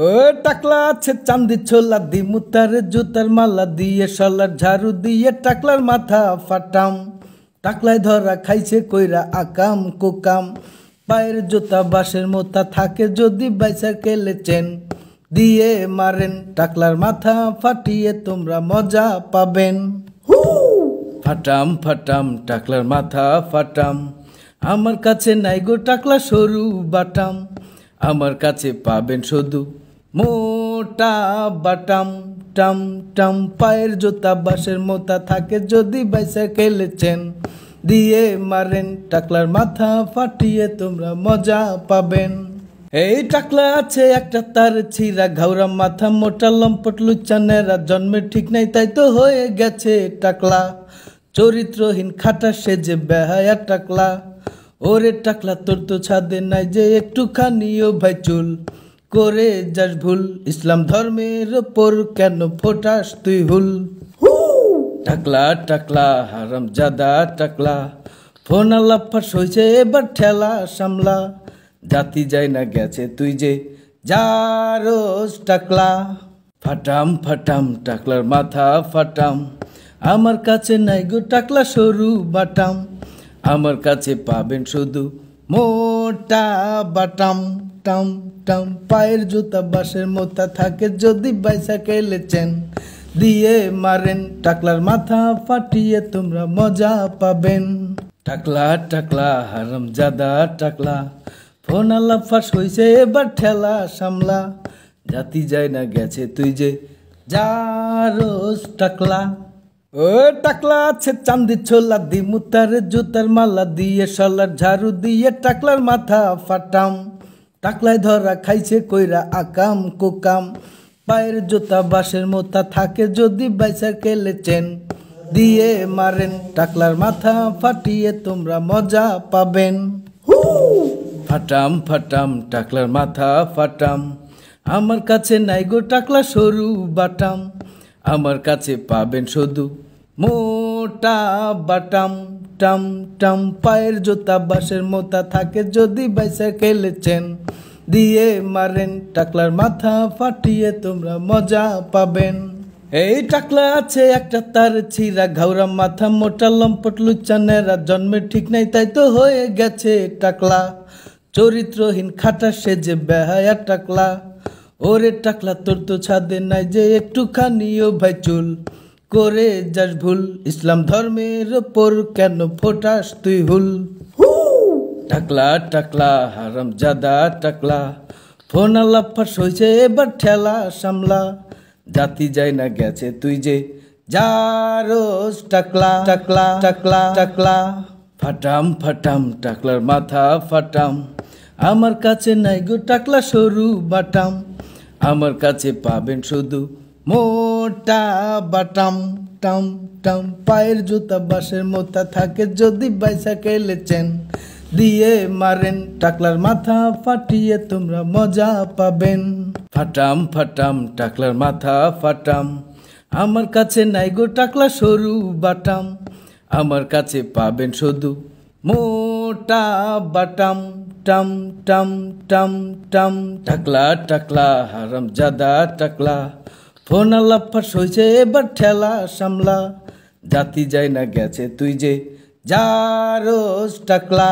ও টাকলা আছে চান্দি ছোলা দি মুতার জুতার মালা দিয়ে সলার ঝাড়ু দিয়ে টাকলার মাথা ফাটাম টাকলায় ধরা খাইছে কইরা আকাম কুকাম পায়ের জুতা বাঁশের মোতা থাকে যদি বাইসার কেলেছেন দিয়ে মারেন টাকলার মাথা ফাটিয়ে তোমরা মজা পাবেন ফাটাম ফাটাম টাকলার মাথা ফাটাম আমার কাছে নাই গো টাকলা সরু বাটাম আমার কাছে পাবেন শুধু মোটা বাটাম টাম টাম পায়ের জুতা বাসের মোতা থাকে যদি বাইসা খেলেছেন দিয়ে মারেন টাকলার মাথা ফাটিয়ে তোমরা মজা পাবেন এই টাকলা আছে একটা তার ছিঁড়া ঘাউরা মাথা মোটা লম্পট লুচ্চানেরা জন্মের ঠিক নাই তাই তো হয়ে গেছে টাকলা চরিত্রহীন খাটা সেজে বেহায়া টাকলা ওরে টাকলা তোর তো ছাদে নাই যে একটুখানিও ভাই চুল করে যাস ভুল ইসলাম ধর্মের ওপর কেন ফোটাস তুই হুল টাকলা টাকলা হারাম জাদা টাকলা ফোন আলাপাস হয়েছে এবার ঠেলা সামলা জাতি যায় না গেছে তুই যে যারোজ টাকলা ফাটাম ফাটাম টাকলার মাথা ফাটাম আমার কাছে নাই গো টাকলা সরু বাটাম আমার কাছে পাবেন শুধু মোটা বাটাম টাম টাম পায়ের জুতা বাঁশের মোতা থাকে যদি বাইসাইকেলে চেন দিয়ে মারেন টাকলার মাথা ফাটিয়ে তোমরা মজা পাবেন টাকলা টাকলা হারাম জাদা টাকলা ফোন আলাফাস হয়েছে এবার ঠেলা সামলা জাতি যায় না গেছে তুই যে যা টাকলা ও টাকলা আছে চান্দি ছোলা দি মুতার জুতার মালা দিয়ে সলার ঝাড়ু দিয়ে টাকলার মাথা ফাটাম টাকলায় ধরা খাইছে কইরা আকাম কোকাম পায়ের জুতা বাঁশের মোতা থাকে যদি বাইসার কেলেছেন দিয়ে মারেন টাকলার মাথা ফাটিয়ে তোমরা মজা পাবেন ফাটাম ফাটাম টাকলার মাথা ফাটাম আমার কাছে নাই গো টাকলা সরু বাটাম আমার কাছে পাবেন শুধু মোটা বাটাম টাম টাম পায়ের জুতা বাসের মোতা থাকে যদি বাইসা খেলেছেন দিয়ে মারেন টাকলার মাথা ফাটিয়ে তোমরা মজা পাবেন এই টাকলা আছে একটা তার ছিরা ঘাউরা মাথা মোটা লম্পট লুচ্চানেরা জন্মে ঠিক নাই তাই তো হয়ে গেছে টাকলা চরিত্রহীন খাটা সেজে বেহায়া টাকলা ওরে টাকলা তোর তো ছাদে নাই যে একটুখানিও ভাই চুল করে যাস ভুল ইসলাম ধর্মের ওপর কেন ফোটাস তুই হুল টাকলা টাকলা হারাম জাদা টাকলা ফোন আলাপাস হয়েছে এবার ঠেলা সামলা জাতি যায় না গেছে তুই যে যা টাকলা টাকলা টাকলা টাকলা ফাটাম ফাটাম টাকলার মাথা ফাটাম আমার কাছে নাই গো টাকলা সরু বাটাম আমার কাছে পাবেন শুধু মোটা বা টাম টাম টাম পায়ের জুতা বাসের মোতা থাকে যদি বাইসাইকেলে চেন দিয়ে মারেন টাকলার মাথা ফাটিয়ে তোমরা মজা পাবেন ফাটাম ফাটাম টাকলার মাথা ফাটাম আমার কাছে নাই গো টাকলা সরু বাটাম আমার কাছে পাবেন শুধু মোটা বাটাম টাম টাম টাম টাম টাকলা টাকলা হারাম জাদা টাকলা ফোন আল্লাপ ফাঁস হয়েছে এবার ঠেলা সামলা জাতি যায় না গেছে তুই যে যা টাকলা